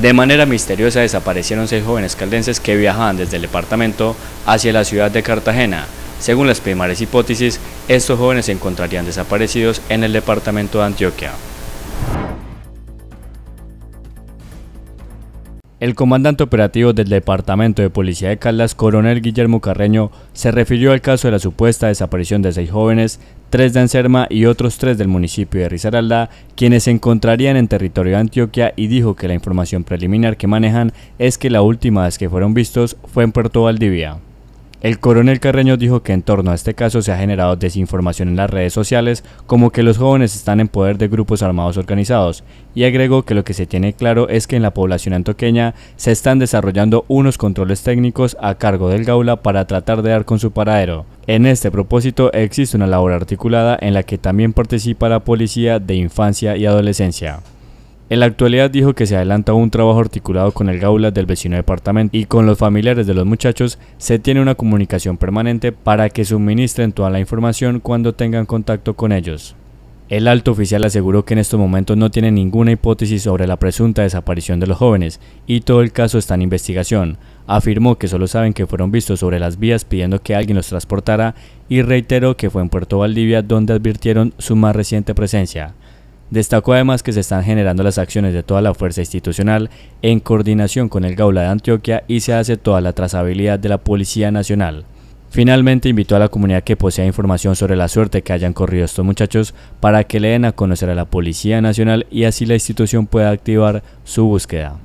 De manera misteriosa desaparecieron seis jóvenes caldenses que viajaban desde el departamento hacia la ciudad de Cartagena. Según las primeras hipótesis, estos jóvenes se encontrarían desaparecidos en el departamento de Antioquia. El comandante operativo del Departamento de Policía de Caldas, coronel Guillermo Carreño, se refirió al caso de la supuesta desaparición de seis jóvenes, tres de Anserma y otros tres del municipio de Risaralda, quienes se encontrarían en territorio de Antioquia y dijo que la información preliminar que manejan es que la última vez que fueron vistos fue en Puerto Valdivia. El coronel Carreño dijo que en torno a este caso se ha generado desinformación en las redes sociales, como que los jóvenes están en poder de grupos armados organizados, y agregó que lo que se tiene claro es que en la población antoqueña se están desarrollando unos controles técnicos a cargo del Gaula para tratar de dar con su paradero. En este propósito existe una labor articulada en la que también participa la Policía de Infancia y Adolescencia. En la actualidad dijo que se adelanta un trabajo articulado con el Gaula del vecino departamento y con los familiares de los muchachos se tiene una comunicación permanente para que suministren toda la información cuando tengan contacto con ellos. El alto oficial aseguró que en estos momentos no tiene ninguna hipótesis sobre la presunta desaparición de los jóvenes y todo el caso está en investigación. Afirmó que solo saben que fueron vistos sobre las vías pidiendo que alguien los transportara y reiteró que fue en Puerto Valdivia donde advirtieron su más reciente presencia. Destacó además que se están generando las acciones de toda la fuerza institucional en coordinación con el Gaula de Antioquia y se hace toda la trazabilidad de la Policía Nacional. Finalmente invitó a la comunidad que posea información sobre la suerte que hayan corrido estos muchachos para que le den a conocer a la Policía Nacional y así la institución pueda activar su búsqueda.